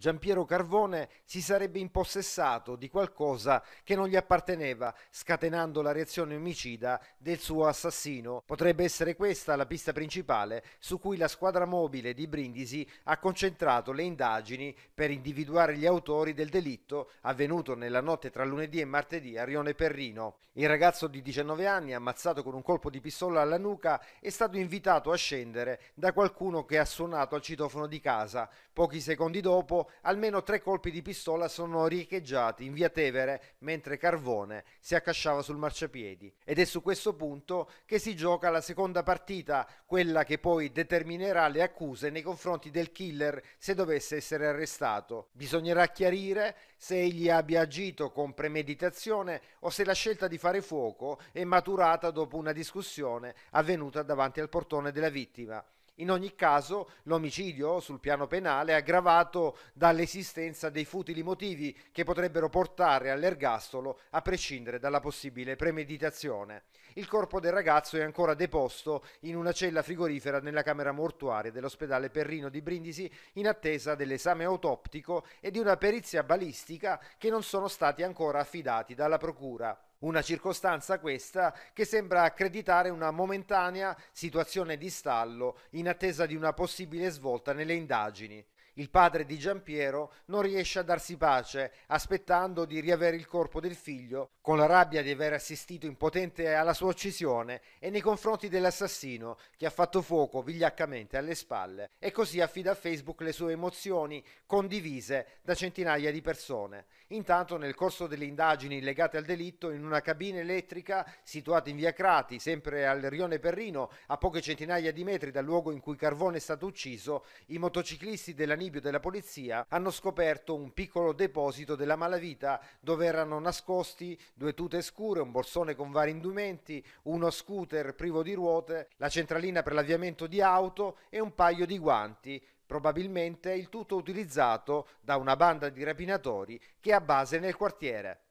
Giampiero Carvone si sarebbe impossessato di qualcosa che non gli apparteneva, scatenando la reazione omicida del suo assassino. Potrebbe essere questa la pista principale su cui la squadra mobile di Brindisi ha concentrato le indagini per individuare gli autori del delitto avvenuto nella notte tra lunedì e martedì a Rione Perrino. Il ragazzo di 19 anni, ammazzato con un colpo di pistola alla nuca, è stato invitato a scendere da qualcuno che ha suonato al citofono di casa. Pochi secondi dopo almeno tre colpi di pistola sono riecheggiati in via Tevere mentre Carvone si accasciava sul marciapiedi ed è su questo punto che si gioca la seconda partita, quella che poi determinerà le accuse nei confronti del killer se dovesse essere arrestato. Bisognerà chiarire se egli abbia agito con premeditazione o se la scelta di fare fuoco è maturata dopo una discussione avvenuta davanti al portone della vittima. In ogni caso l'omicidio sul piano penale è aggravato dall'esistenza dei futili motivi che potrebbero portare all'ergastolo a prescindere dalla possibile premeditazione. Il corpo del ragazzo è ancora deposto in una cella frigorifera nella camera mortuaria dell'ospedale Perrino di Brindisi in attesa dell'esame autoptico e di una perizia balistica che non sono stati ancora affidati dalla procura. Una circostanza questa che sembra accreditare una momentanea situazione di stallo in attesa di una possibile svolta nelle indagini. Il padre di Giampiero non riesce a darsi pace, aspettando di riavere il corpo del figlio, con la rabbia di aver assistito impotente alla sua uccisione e nei confronti dell'assassino che ha fatto fuoco vigliaccamente alle spalle e così affida a Facebook le sue emozioni condivise da centinaia di persone. Intanto nel corso delle indagini legate al delitto in una cabina elettrica situata in via Crati, sempre al rione Perrino, a poche centinaia di metri dal luogo in cui Carvone è stato ucciso, i motociclisti della Nivea libio della polizia hanno scoperto un piccolo deposito della malavita dove erano nascosti due tute scure, un borsone con vari indumenti, uno scooter privo di ruote, la centralina per l'avviamento di auto e un paio di guanti probabilmente il tutto utilizzato da una banda di rapinatori che ha base nel quartiere.